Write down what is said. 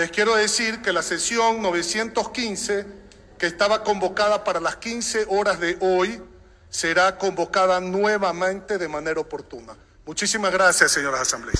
les quiero decir que la sesión 915, que estaba convocada para las 15 horas de hoy, será convocada nuevamente de manera oportuna. Muchísimas gracias, señoras asambleas.